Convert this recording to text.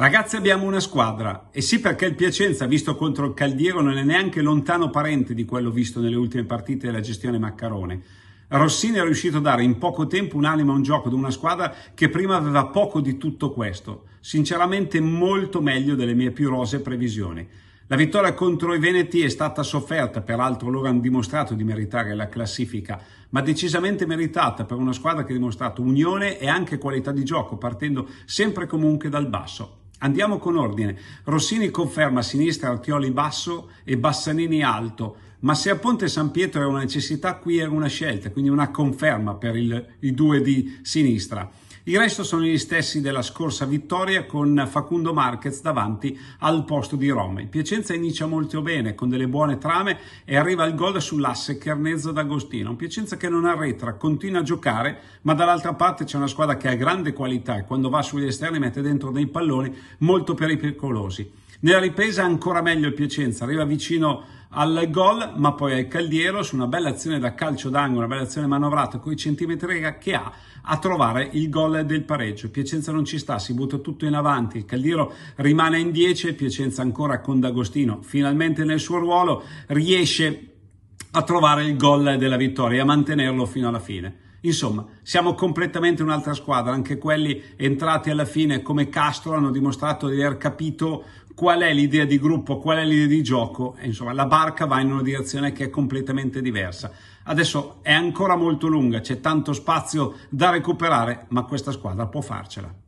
Ragazzi abbiamo una squadra e sì perché il Piacenza visto contro il Caldiero non è neanche lontano parente di quello visto nelle ultime partite della gestione Maccarone. Rossini è riuscito a dare in poco tempo un'anima a un gioco di una squadra che prima aveva poco di tutto questo, sinceramente molto meglio delle mie più rose previsioni. La vittoria contro i Veneti è stata sofferta, peraltro loro hanno dimostrato di meritare la classifica, ma decisamente meritata per una squadra che ha dimostrato unione e anche qualità di gioco, partendo sempre comunque dal basso. Andiamo con ordine. Rossini conferma a sinistra Artioli basso e Bassanini alto, ma se a Ponte San Pietro è una necessità, qui è una scelta, quindi una conferma per il, i due di sinistra. Il resto sono gli stessi della scorsa vittoria con Facundo Marquez davanti al posto di Rome. Il Piacenza inizia molto bene con delle buone trame e arriva il gol sull'asse Chernezza d'Agostino. Piacenza che non arretra, continua a giocare, ma dall'altra parte c'è una squadra che ha grande qualità e quando va sugli esterni mette dentro dei palloni molto pericolosi. Nella ripresa ancora meglio il Piacenza, arriva vicino al gol, ma poi al Caldiero su una bella azione da calcio d'angolo, una bella azione manovrata con i centimetri che ha a trovare il gol del pareggio. Piacenza non ci sta, si butta tutto in avanti, il Caldiero rimane in 10, Piacenza ancora con D'Agostino, finalmente nel suo ruolo riesce a trovare il gol della vittoria e a mantenerlo fino alla fine. Insomma, siamo completamente un'altra squadra, anche quelli entrati alla fine come Castro hanno dimostrato di aver capito qual è l'idea di gruppo, qual è l'idea di gioco, insomma la barca va in una direzione che è completamente diversa. Adesso è ancora molto lunga, c'è tanto spazio da recuperare, ma questa squadra può farcela.